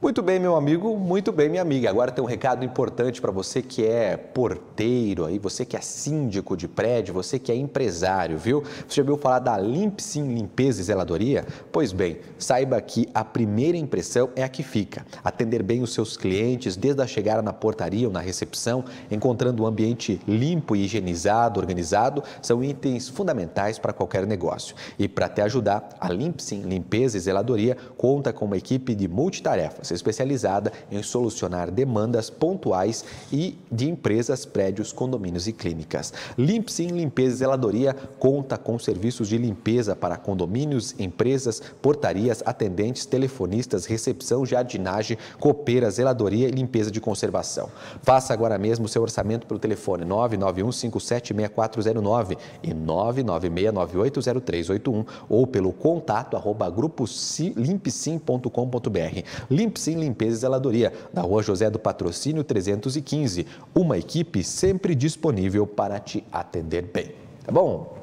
Muito bem, meu amigo, muito bem, minha amiga. Agora tem um recado importante para você que é porteiro aí, você que é síndico de prédio, você que é empresário, viu? Você já ouviu falar da Limpsim Limpeza e Zeladoria? Pois bem, saiba que a primeira impressão é a que fica. Atender bem os seus clientes desde a chegada na portaria ou na recepção, encontrando um ambiente limpo e higienizado, organizado, são itens fundamentais para qualquer negócio. E para te ajudar, a Limpsim Limpeza e Zeladoria conta com uma equipe de multitarefas Segurança, especializada em solucionar demandas pontuais e de empresas, prédios, condomínios e clínicas. Limpsim Limpeza e Zeladoria conta com serviços de limpeza para condomínios, empresas, portarias, atendentes, telefonistas, recepção, jardinagem, copeira, zeladoria e limpeza de conservação. Faça agora mesmo seu orçamento pelo telefone 991576409 e 996980381 ou pelo contato arroba grupo limpsim.com.br. Limpsim sem Limpeza e Zeladoria, na rua José do Patrocínio 315. Uma equipe sempre disponível para te atender bem. Tá bom?